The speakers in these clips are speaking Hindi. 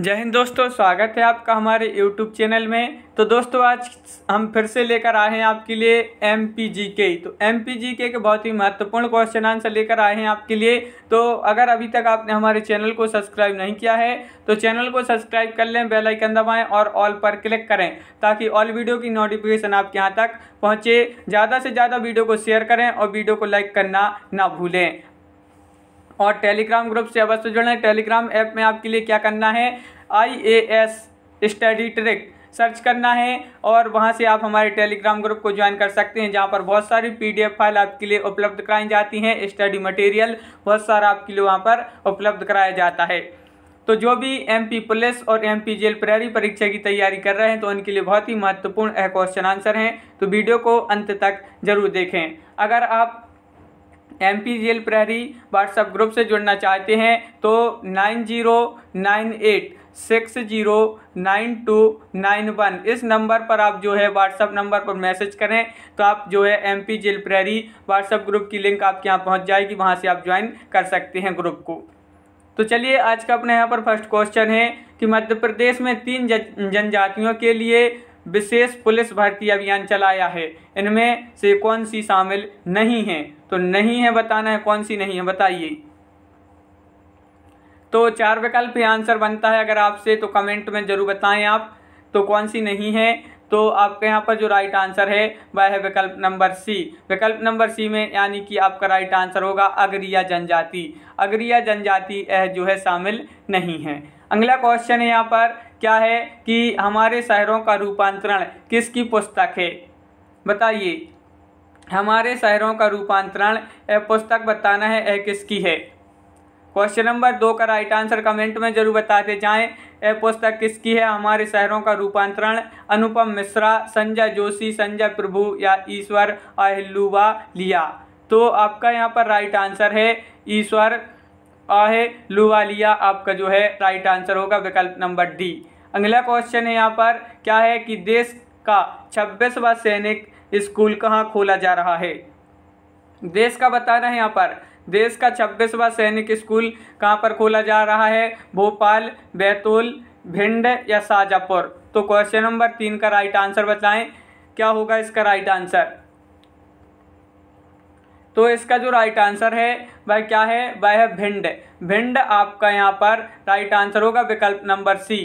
जय हिंद दोस्तों स्वागत है आपका हमारे यूट्यूब चैनल में तो दोस्तों आज हम फिर से लेकर आए हैं आपके लिए एम पी जी के तो एम पी जी के बहुत ही महत्वपूर्ण क्वेश्चन आंसर लेकर आए हैं आपके लिए तो अगर अभी तक आपने हमारे चैनल को सब्सक्राइब नहीं किया है तो चैनल को सब्सक्राइब कर लें बेल आइकन दबाएं और ऑल पर क्लिक करें ताकि ऑल वीडियो की नोटिफिकेशन आपके यहाँ तक पहुँचे ज़्यादा से ज़्यादा वीडियो को शेयर करें और वीडियो को लाइक करना ना भूलें और टेलीग्राम ग्रुप से अवश्य जुड़ना है टेलीग्राम ऐप में आपके लिए क्या करना है I A S study trick search करना है और वहाँ से आप हमारे टेलीग्राम ग्रुप को ज्वाइन कर सकते हैं जहाँ पर बहुत सारी पीडीएफ फाइल आपके लिए उपलब्ध कराई जाती हैं स्टडी मटेरियल बहुत सारा आपके लिए वहाँ पर उपलब्ध कराया जाता है तो जो भी एमपी पुलिस और एमपी जेल प्रहरी परीक्षा की तैयारी कर रहे हैं तो उनके लिए बहुत ही महत्वपूर्ण क्वेश्चन आंसर हैं तो वीडियो को अंत तक जरूर देखें अगर आप एम पी जेल प्रहरी व्हाट्सएप ग्रुप से जुड़ना चाहते हैं तो nine zero nine eight six zero nine two nine one इस नंबर पर आप जो है व्हाट्सअप नंबर पर मैसेज करें तो आप जो है एम पी जेल प्रहरी व्हाट्सएप ग्रुप की लिंक आपके यहाँ पहुँच जाएगी वहाँ से आप ज्वाइन कर सकते हैं ग्रुप को तो चलिए आज का अपने यहाँ पर फर्स्ट क्वेश्चन है कि मध्य प्रदेश में तीन जनजातियों के लिए विशेष पुलिस भर्ती अभियान चलाया है इनमें से कौन सी शामिल नहीं है तो नहीं है बताना है कौन सी नहीं है बताइए तो चार विकल्प आंसर बनता है अगर आपसे तो कमेंट में ज़रूर बताएं आप तो कौन सी नहीं है तो आपके यहाँ पर जो राइट आंसर है वह है विकल्प नंबर सी विकल्प नंबर सी में यानी कि आपका राइट आंसर होगा अग्रिया जनजाति अग्रिया जनजाति यह जो है शामिल नहीं है अगला क्वेश्चन है यहाँ पर क्या है कि हमारे शहरों का रूपांतरण किसकी पुस्तक है बताइए हमारे शहरों का रूपांतरण यह पुस्तक बताना है यह किसकी है क्वेश्चन नंबर दो का राइट आंसर कमेंट में जरूर बताते जाएं यह पुस्तक किसकी है हमारे शहरों का रूपांतरण अनुपम मिश्रा संजय जोशी संजय प्रभु या ईश्वर अहलुवा लिया तो आपका यहाँ पर राइट आंसर है ईश्वर आहे लुवालिया आपका जो है राइट आंसर होगा विकल्प नंबर डी अगला क्वेश्चन है यहाँ पर क्या है कि देश का छब्बीसवा सैनिक स्कूल कहाँ खोला जा रहा है देश का बताना है यहाँ पर देश का छब्बीसवा सैनिक स्कूल कहाँ पर खोला जा रहा है भोपाल बैतूल भिंड या शाजापुर तो क्वेश्चन नंबर तीन का राइट आंसर बताएं क्या होगा इसका राइट आंसर तो इसका जो राइट आंसर है वह क्या है वह है भिंड भिंड आपका यहाँ पर राइट आंसर होगा विकल्प नंबर सी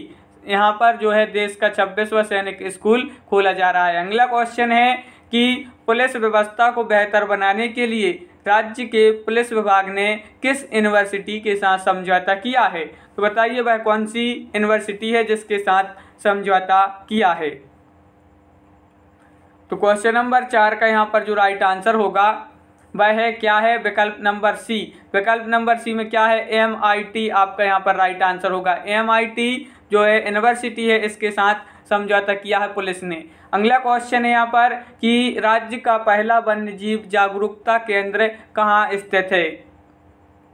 यहाँ पर जो है देश का छब्बीसवा सैनिक स्कूल खोला जा रहा है अगला क्वेश्चन है कि पुलिस व्यवस्था को बेहतर बनाने के लिए राज्य के पुलिस विभाग ने किस यूनिवर्सिटी के साथ समझौता किया है तो बताइए वह कौन सी यूनिवर्सिटी है जिसके साथ समझौता किया है तो क्वेश्चन नंबर चार का यहाँ पर जो राइट आंसर होगा वह है क्या है विकल्प नंबर सी विकल्प नंबर सी में क्या है एम आई टी आपका यहाँ पर राइट आंसर होगा एम आई टी जो है यूनिवर्सिटी है इसके साथ समझौता किया है पुलिस ने अगला क्वेश्चन है यहाँ पर कि राज्य का पहला वन्य जीव जागरूकता केंद्र कहाँ स्थित है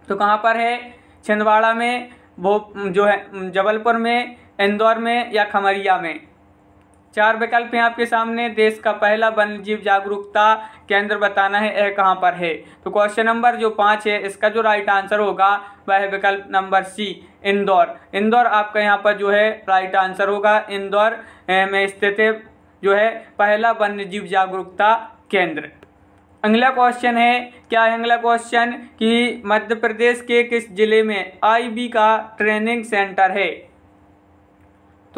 तो कहाँ पर है छिंदवाड़ा में भो जो है जबलपुर में इंदौर में या खमरिया में चार विकल्प हैं आपके सामने देश का पहला वन्य जीव जागरूकता केंद्र बताना है यह कहाँ पर है तो क्वेश्चन नंबर जो पाँच है इसका जो राइट आंसर होगा वह विकल्प नंबर सी इंदौर इंदौर आपका यहाँ पर जो है राइट आंसर होगा इंदौर में स्थित जो है पहला वन्य जीव जागरूकता केंद्र अगला क्वेश्चन है क्या है अगला क्वेश्चन कि मध्य प्रदेश के किस जिले में आई का ट्रेनिंग सेंटर है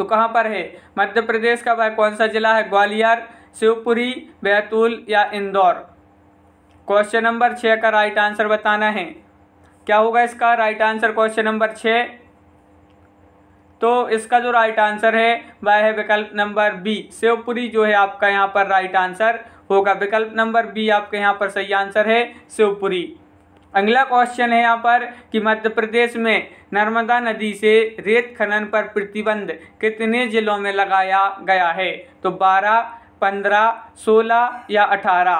तो कहाँ पर है मध्य प्रदेश का वह कौन सा जिला है ग्वालियर शिवपुरी बैतूल या इंदौर क्वेश्चन नंबर छः का राइट आंसर बताना है क्या होगा इसका राइट आंसर क्वेश्चन नंबर छः तो इसका जो राइट आंसर है वह है विकल्प नंबर बी शिवपुरी जो है आपका यहाँ पर राइट आंसर होगा विकल्प नंबर बी आपके यहाँ पर सही आंसर है शिवपुरी अगला क्वेश्चन है यहाँ पर कि मध्य प्रदेश में नर्मदा नदी से रेत खनन पर प्रतिबंध कितने जिलों में लगाया गया है तो 12, 15, 16 या 18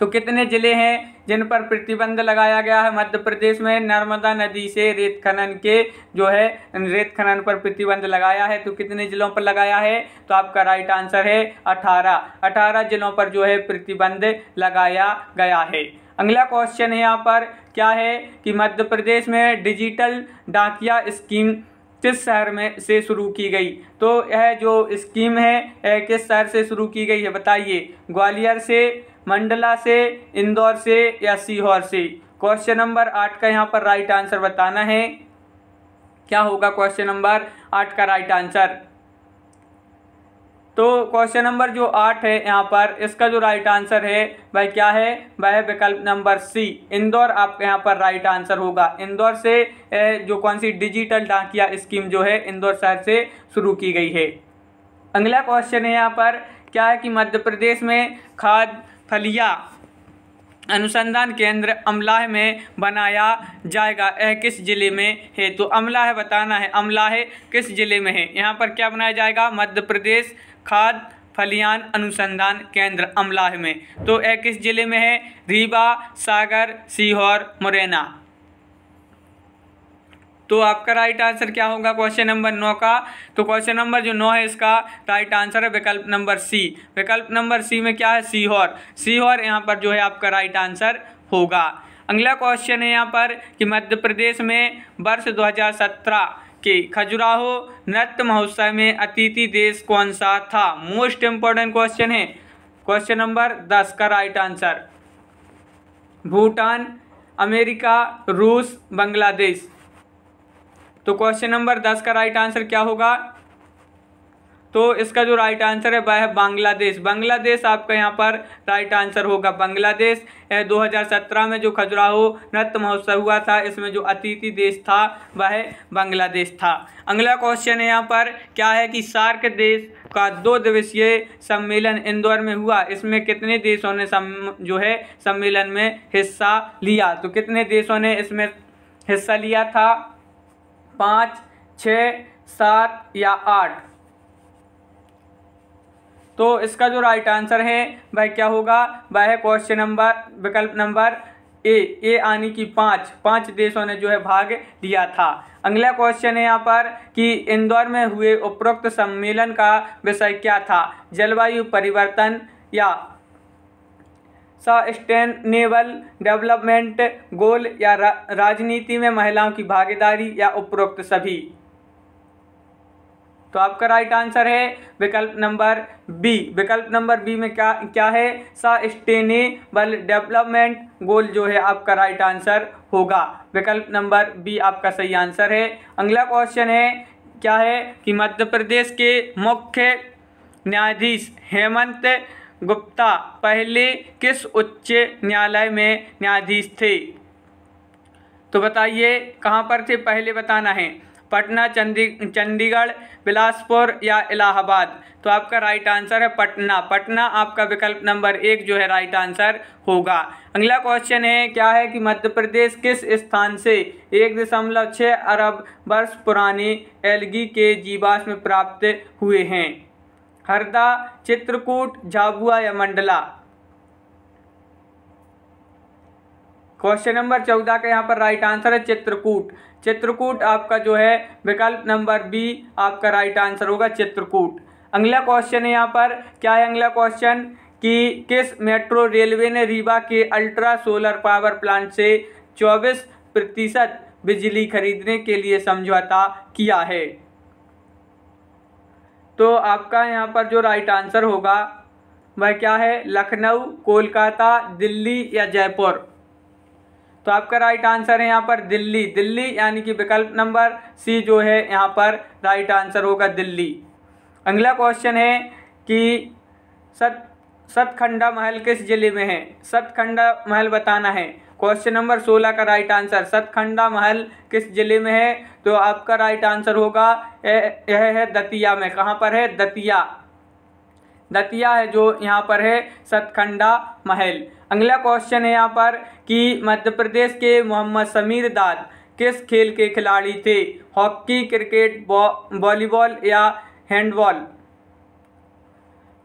तो कितने जिले हैं जिन पर प्रतिबंध लगाया गया है मध्य प्रदेश में नर्मदा नदी से रेत खनन के जो है रेत खनन पर प्रतिबंध लगाया है तो कितने जिलों पर लगाया है तो आपका राइट आंसर है अठारह अठारह जिलों पर जो है प्रतिबंध लगाया गया है अगला क्वेश्चन है यहाँ पर क्या है कि मध्य प्रदेश में डिजिटल डाकिया स्कीम किस शहर में से शुरू की गई तो यह जो स्कीम है यह किस शहर से शुरू की गई है बताइए ग्वालियर से मंडला से इंदौर से या सीहोर से क्वेश्चन नंबर आठ का यहाँ पर राइट आंसर बताना है क्या होगा क्वेश्चन नंबर आठ का राइट आंसर तो क्वेश्चन नंबर जो आठ है यहाँ पर इसका जो राइट आंसर है वह क्या है वह विकल्प नंबर सी इंदौर आपके यहाँ पर राइट आंसर होगा इंदौर से जो कौन सी डिजिटल डाकिया स्कीम जो है इंदौर शहर से शुरू की गई है अगला क्वेश्चन है यहाँ पर क्या है कि मध्य प्रदेश में खाद फलिया अनुसंधान केंद्र अमलाह में बनाया जाएगा यह किस जिले में है तो अमलाह बताना है अमलाह किस जिले में है यहाँ पर क्या बनाया जाएगा मध्य प्रदेश खाद फलियान अनुसंधान केंद्र अमलाह में तो एक किस जिले में है रीवा सागर सीहोर मुरैना तो आपका राइट आंसर क्या होगा क्वेश्चन नंबर नौ का तो क्वेश्चन नंबर जो नौ है इसका राइट आंसर है विकल्प नंबर सी विकल्प नंबर सी में क्या है सीहोर सीहोर यहाँ पर जो है आपका राइट आंसर होगा अगला क्वेश्चन है यहाँ पर कि मध्य प्रदेश में वर्ष 2017 कि खजुराहो नृत्य महोत्सव में अतिथि देश कौन सा था मोस्ट इम्पोर्टेंट क्वेश्चन है क्वेश्चन नंबर दस का राइट आंसर भूटान अमेरिका रूस बांग्लादेश तो क्वेश्चन नंबर दस का राइट आंसर क्या होगा तो इसका जो राइट आंसर है वह है बांग्लादेश बांग्लादेश आपका यहाँ पर राइट आंसर होगा बांग्लादेश 2017 में जो खजुराहो नृत्य महोत्सव हुआ था इसमें जो अतिथि देश था वह बांग्लादेश था अगला क्वेश्चन है यहाँ पर क्या है कि सार्क देश का दो दिवसीय सम्मेलन इंदौर में हुआ इसमें कितने देशों ने सम जो है सम्मेलन में हिस्सा लिया तो कितने देशों ने इसमें हिस्सा लिया था पाँच छ सात या आठ तो इसका जो राइट आंसर है वह क्या होगा वह है क्वेश्चन नंबर विकल्प नंबर ए ए यानी कि पाँच पाँच देशों ने जो है भाग लिया था अगला क्वेश्चन है यहाँ पर कि इंदौर में हुए उपरोक्त सम्मेलन का विषय क्या था जलवायु परिवर्तन या सस्टेनेबल डेवलपमेंट गोल या रा, राजनीति में महिलाओं की भागीदारी या उपरोक्त सभी तो आपका राइट आंसर है विकल्प नंबर बी विकल्प नंबर बी में क्या क्या है सस्टेनेबल डेवलपमेंट गोल जो है आपका राइट आंसर होगा विकल्प नंबर बी आपका सही आंसर है अगला क्वेश्चन है क्या है कि मध्य प्रदेश के मुख्य न्यायाधीश हेमंत गुप्ता पहले किस उच्च न्यायालय में न्यायाधीश थे तो बताइए कहाँ पर थे पहले बताना है पटना चंदी चंडीगढ़ बिलासपुर या इलाहाबाद तो आपका राइट आंसर है पटना पटना आपका विकल्प नंबर एक जो है राइट आंसर होगा अगला क्वेश्चन है क्या है कि मध्य प्रदेश किस स्थान से एक दशमलव छः अरब वर्ष पुरानी एलगी के जीवाश्म प्राप्त हुए हैं हरदा चित्रकूट झाबुआ या मंडला क्वेश्चन नंबर चौदह का यहाँ पर राइट आंसर है चित्रकूट चित्रकूट आपका जो है विकल्प नंबर बी आपका राइट आंसर होगा चित्रकूट अगला क्वेश्चन है यहाँ पर क्या है अगला क्वेश्चन कि किस मेट्रो रेलवे ने रीवा के अल्ट्रा सोलर पावर प्लांट से 24 प्रतिशत बिजली खरीदने के लिए समझौता किया है तो आपका यहाँ पर जो राइट आंसर होगा वह क्या है लखनऊ कोलकाता दिल्ली या जयपुर तो आपका राइट आंसर है यहाँ पर दिल्ली दिल्ली यानी कि विकल्प नंबर सी जो है यहाँ पर राइट आंसर होगा दिल्ली अगला क्वेश्चन है कि सत सतखंडा महल किस जिले में है सतखंडा महल बताना है क्वेश्चन नंबर सोलह का राइट आंसर सतखंडा महल किस जिले में है तो आपका राइट आंसर होगा यह है दतिया में कहाँ पर है दतिया दतिया है जो यहाँ पर है सतखंडा महल अगला क्वेश्चन है यहाँ पर कि मध्य प्रदेश के मोहम्मद समीर दाद किस खेल के खिलाड़ी थे हॉकी क्रिकेट वॉलीबॉल बौ, या हैंडबॉल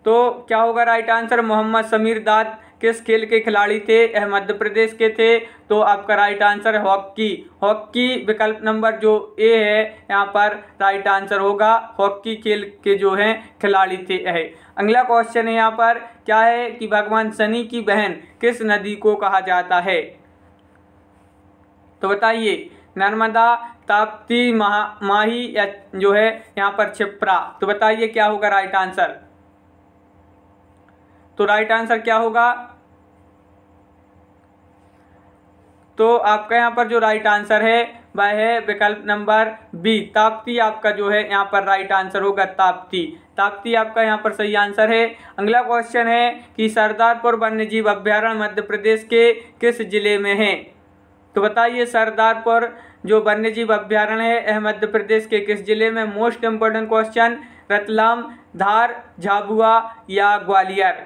तो क्या होगा राइट आंसर मोहम्मद समीर दाद किस खेल के खिलाड़ी थे यह मध्य प्रदेश के थे तो आपका राइट आंसर हॉकी हॉकी विकल्प नंबर जो ए है यहाँ पर राइट आंसर होगा हॉकी खेल के जो हैं खिलाड़ी थे यह अगला क्वेश्चन है यहाँ पर क्या है कि भगवान शनि की बहन किस नदी को कहा जाता है तो बताइए नर्मदा ताप्ती महा माही या जो है यहाँ पर छिप्रा तो बताइए क्या होगा राइट आंसर तो राइट आंसर क्या होगा तो आपका यहाँ पर जो राइट आंसर है वह है विकल्प नंबर बी ताप्ती आपका जो है यहाँ पर राइट आंसर होगा ताप्ती ताप्ती आपका यहाँ पर सही आंसर है अगला क्वेश्चन है कि सरदारपुर वन्यजीव अभ्यारण्य मध्य प्रदेश के किस जिले में है तो बताइए सरदारपुर जो वन्यजीव अभ्यारण्य है यह मध्य प्रदेश के किस जिले में most important question Ratlam Dhar Jhabua या ग्वालियर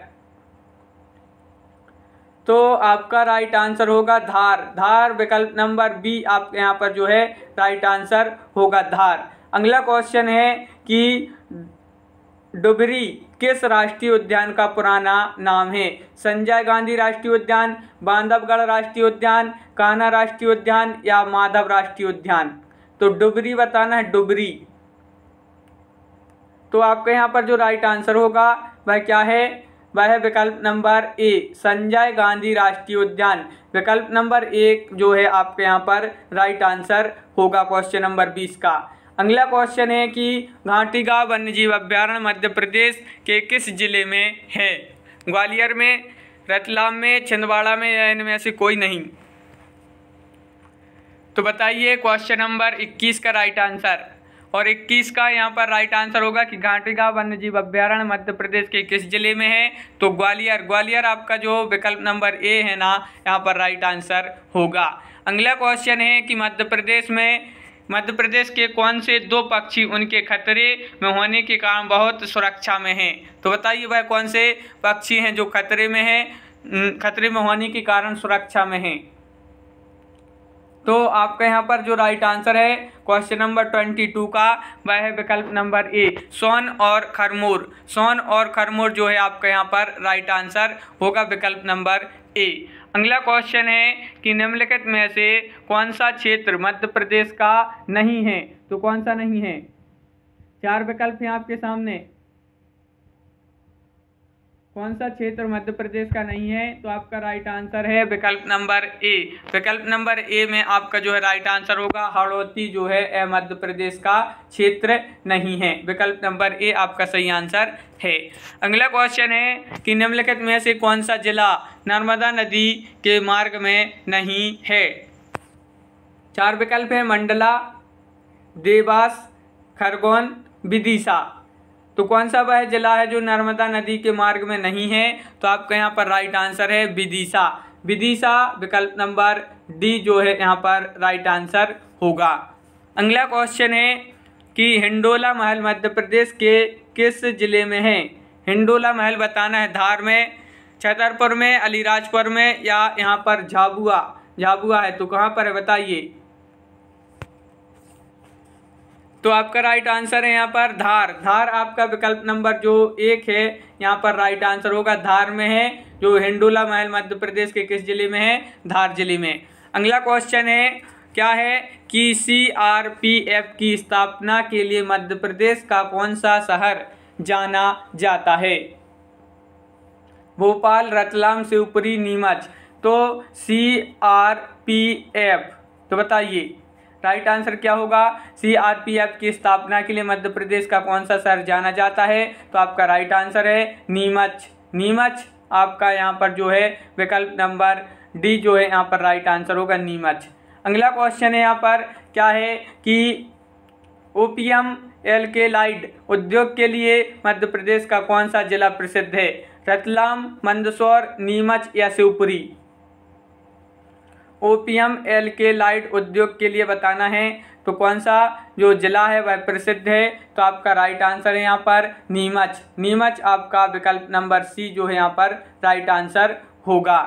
तो आपका राइट आंसर होगा धार धार विकल्प नंबर बी आपके यहाँ पर जो है राइट आंसर होगा धार अगला क्वेश्चन है कि डुबरी किस राष्ट्रीय उद्यान का पुराना नाम है संजय गांधी राष्ट्रीय उद्यान बांधवगढ़ राष्ट्रीय उद्यान कान्हा राष्ट्रीय उद्यान या माधव राष्ट्रीय उद्यान तो डुबरी बताना है डुबरी तो आपके यहाँ पर जो राइट आंसर होगा वह क्या है वह विकल्प नंबर ए संजय गांधी राष्ट्रीय उद्यान विकल्प नंबर एक जो है आपके यहाँ पर राइट आंसर होगा क्वेश्चन नंबर बीस का अगला क्वेश्चन है कि घाटी का वन्यजीव अभ्यारण्य मध्य प्रदेश के किस जिले में है ग्वालियर में रतलाम में छिंदवाड़ा में या इनमें से कोई नहीं तो बताइए क्वेश्चन नंबर 21 का राइट आंसर और 21 का यहाँ पर राइट आंसर होगा कि घाटीगा वन्यजीव अभ्यारण्य मध्य प्रदेश के किस जिले में है तो ग्वालियर ग्वालियर आपका जो विकल्प नंबर ए है ना यहाँ पर राइट आंसर होगा अगला क्वेश्चन है कि मध्य प्रदेश में मध्य प्रदेश के कौन से दो पक्षी उनके खतरे में होने के कारण बहुत सुरक्षा में हैं तो बताइए वह कौन से पक्षी हैं जो खतरे में हैं खतरे में होने के कारण सुरक्षा में हैं तो आपका यहाँ पर जो राइट आंसर है क्वेश्चन नंबर ट्वेंटी टू का वह है विकल्प नंबर ए सोन और खरमूर सोन और खरमूर जो है आपका यहाँ पर राइट आंसर होगा विकल्प नंबर ए अगला क्वेश्चन है कि निम्नलिखित में से कौन सा क्षेत्र मध्य प्रदेश का नहीं है तो कौन सा नहीं है चार विकल्प हैं आपके सामने कौन सा क्षेत्र मध्य प्रदेश का नहीं है तो आपका राइट आंसर है विकल्प नंबर ए विकल्प नंबर ए में आपका जो है राइट आंसर होगा हड़ौती जो है ए मध्य प्रदेश का क्षेत्र नहीं है विकल्प नंबर ए आपका सही आंसर है अगला क्वेश्चन है कि निम्नलिखित में से कौन सा जिला नर्मदा नदी के मार्ग में नहीं है चार विकल्प है मंडला देवास खरगोन विदिशा तो कौन सा वह जिला है जो नर्मदा नदी के मार्ग में नहीं है तो आपका यहाँ पर राइट आंसर है विदिशा विदिशा विकल्प नंबर डी जो है यहाँ पर राइट आंसर होगा अगला क्वेश्चन है कि हिंडोला महल मध्य प्रदेश के किस जिले में है हिंडोला महल बताना है धार में छतरपुर में अलीराजपुर में या यहाँ पर झाबुआ झाबुआ है तो कहाँ पर है बताइए तो आपका राइट आंसर है यहाँ पर धार धार आपका विकल्प नंबर जो एक है यहाँ पर राइट आंसर होगा धार में है जो हिंडोला महल मध्य प्रदेश के किस जिले में है धार जिले में अगला क्वेश्चन है क्या है कि सी आर पी एफ की स्थापना के लिए मध्य प्रदेश का कौन सा शहर जाना जाता है भोपाल रतलाम से ऊपरी नीमच तो सी आर पी एफ तो बताइए राइट आंसर क्या होगा सीआरपीएफ की स्थापना के लिए मध्य प्रदेश का कौन सा शहर जाना जाता है तो आपका राइट आंसर है नीमच नीमच आपका यहाँ पर जो है विकल्प नंबर डी जो है यहाँ पर राइट आंसर होगा नीमच अगला क्वेश्चन है यहाँ पर क्या है कि ओपीएम एल के लाइट उद्योग के लिए मध्य प्रदेश का कौन सा जिला प्रसिद्ध है रतलाम मंदसौर नीमच या Shivpuri O P M L के लाइट उद्योग के लिए बताना है तो कौन सा जो जिला है वह प्रसिद्ध है तो आपका राइट आंसर है यहाँ पर नीमच नीमच आपका विकल्प नंबर सी जो है यहाँ पर राइट आंसर होगा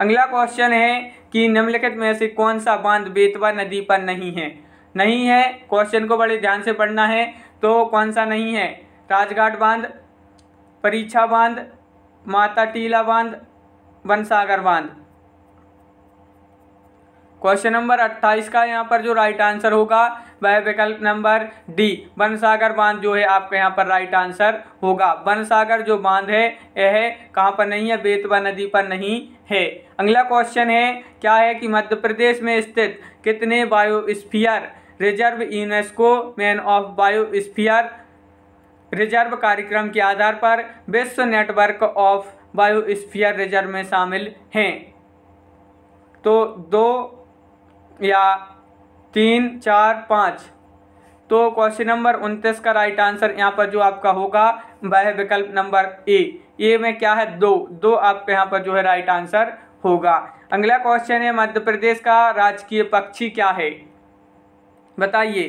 अगला क्वेश्चन है कि निम्नलिखित में से कौन सा बांध बेतवा नदी पर नहीं है नहीं है क्वेश्चन को बड़े ध्यान से पढ़ना है तो कौन सा नहीं है राजघाट बांध परीक्षा बांध माता टीला बांध वनसागर बांध क्वेश्चन नंबर 28 का यहाँ पर जो राइट आंसर होगा वह विकल्प नंबर डी बनसागर बांध जो है आपका यहाँ पर राइट आंसर होगा बनसागर जो बांध है यह कहाँ पर नहीं है बेतवा नदी पर नहीं है अगला क्वेश्चन है क्या है कि मध्य प्रदेश में स्थित कितने biosphere reserve UNESCO man of biosphere reserve कार्यक्रम के आधार पर विश्व नेटवर्क ऑफ बायोस्फीयर रिजर्व में शामिल हैं तो दो या तीन चार पाँच तो क्वेश्चन नंबर उनतीस का राइट आंसर यहाँ पर जो आपका होगा वह विकल्प नंबर ए ए में क्या है दो दो आपके यहाँ पर जो है राइट आंसर होगा अगला क्वेश्चन है मध्य प्रदेश का राजकीय पक्षी क्या है बताइए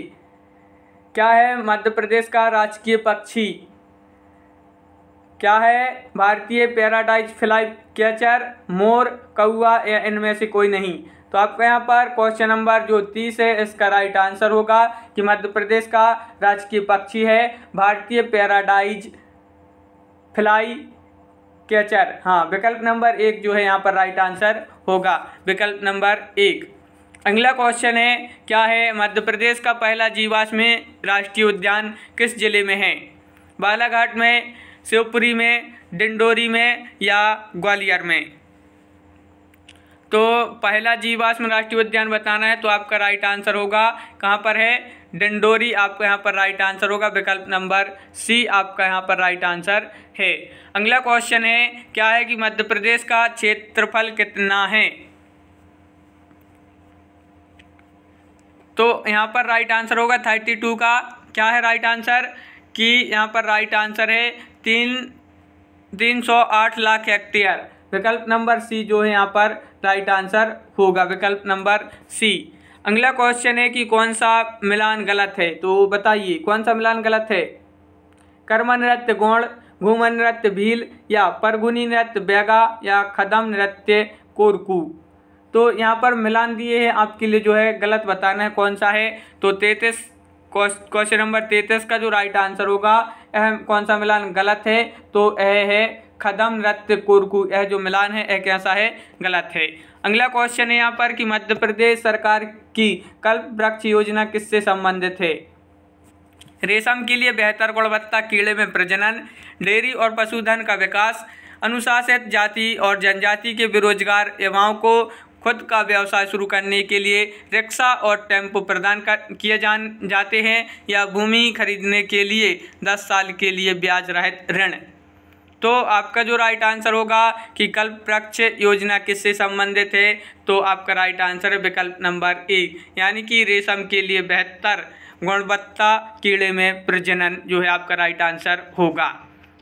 क्या है मध्य प्रदेश का राजकीय पक्षी क्या है भारतीय पैराडाइज फ्लाई कैचर मोर कौआ या इनमें से कोई नहीं तो आपका यहाँ पर क्वेश्चन नंबर जो तीस है इसका राइट आंसर होगा कि मध्य प्रदेश का राजकीय पक्षी है भारतीय पैराडाइज फ्लाई कैचर हाँ विकल्प नंबर एक जो है यहाँ पर राइट आंसर होगा विकल्प नंबर एक अगला क्वेश्चन है क्या है मध्य प्रदेश का पहला जीवाश्म राष्ट्रीय उद्यान किस जिले में है बालाघाट में शिवपुरी में डिंडोरी में या ग्वालियर में तो पहला जीवाश्म राष्ट्रीय उद्यान बताना है तो आपका राइट आंसर होगा कहाँ पर है डंडोरी आपका यहाँ पर राइट आंसर होगा विकल्प नंबर सी आपका यहाँ पर राइट आंसर है अगला क्वेश्चन है क्या है कि मध्य प्रदेश का क्षेत्रफल कितना है तो यहाँ पर राइट आंसर होगा थर्टी टू का क्या है राइट आंसर कि यहाँ पर राइट आंसर है तीन तीन सौ आठ लाख हेक्टेयर विकल्प नंबर सी जो है यहाँ पर राइट आंसर होगा विकल्प नंबर सी अगला क्वेश्चन है कि कौन सा मिलान गलत है तो बताइए कौन सा मिलान गलत है कर्म नृत्य गौण घूमन नृत्य भील या परगुनी नृत्य बैगा या खदम नृत्य कोरकू तो यहाँ पर मिलान दिए हैं आपके लिए जो है गलत बताना है कौन सा है तो तैतीस क्वेश्चन नंबर तैतीस का जो राइट आंसर होगा अहम कौन सा मिलान गलत है तो यह है खदम रक्त कुरकु यह जो मिलान है यह कैसा है गलत है अगला क्वेश्चन है यहाँ पर कि मध्य प्रदेश सरकार की कल्प वृक्ष योजना किससे संबंधित है रेशम के लिए बेहतर गुणवत्ता कीड़े में प्रजनन डेयरी और पशुधन का विकास अनुशासित जाति और जनजाति के बेरोजगार युवाओं को खुद का व्यवसाय शुरू करने के लिए रिक्शा और टेम्पो प्रदान कर किए जान जाते हैं या भूमि खरीदने के लिए 10 साल के लिए ब्याज रहित ऋण तो आपका जो राइट आंसर होगा कि कल्प वृक्ष योजना किससे संबंधित है तो आपका राइट आंसर है विकल्प नंबर एक यानी कि रेशम के लिए बेहतर गुणवत्ता कीड़े में प्रजनन जो है आपका राइट आंसर होगा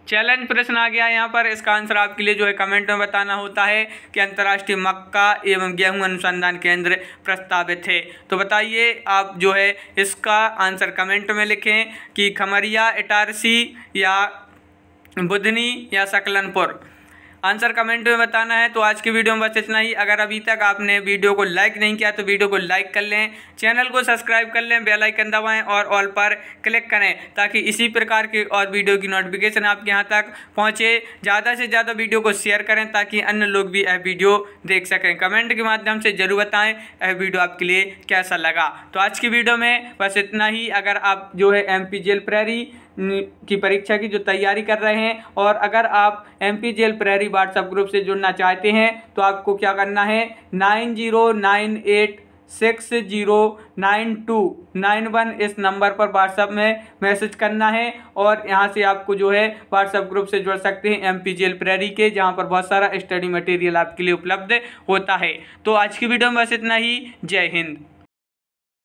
चैलेंज प्रश्न आ गया यहाँ पर इसका आंसर आपके लिए जो है कमेंट में बताना होता है कि अंतर्राष्ट्रीय मक्का एवं गेहूं अनुसंधान केंद्र प्रस्तावित है तो बताइए आप जो है इसका आंसर कमेंट में लिखें कि खमरिया इटारसी या बुधनी या सकलनपुर आंसर कमेंट में बताना है तो आज की वीडियो में बस इतना ही अगर अभी तक आपने वीडियो को लाइक नहीं किया तो वीडियो को लाइक कर लें चैनल को सब्सक्राइब कर लें बेल आइकन दबाएं और ऑल पर क्लिक करें ताकि इसी प्रकार की और वीडियो की नोटिफिकेशन आपके यहाँ तक पहुँचे ज़्यादा से ज़्यादा वीडियो को शेयर करें ताकि अन्य लोग भी यह वीडियो देख सकें कमेंट के माध्यम से ज़रूर बताएँ यह वीडियो आपके लिए कैसा लगा तो आज की वीडियो में बस इतना ही अगर आप जो है एम पी जेल प्रेरी की परीक्षा की जो तैयारी कर रहे हैं और अगर आप एम पी जेल प्रहरी व्हाट्सएप ग्रुप से जुड़ना चाहते हैं तो आपको क्या करना है nine zero nine eight six zero nine two nine one इस नंबर पर व्हाट्सएप में मैसेज करना है और यहाँ से आपको जो है व्हाट्सएप ग्रुप से जुड़ सकते हैं एम पी जी एल प्रेरी के जहाँ पर बहुत सारा स्टडी मटेरियल आपके लिए उपलब्ध होता है तो आज की वीडियो में बस इतना ही जय हिंद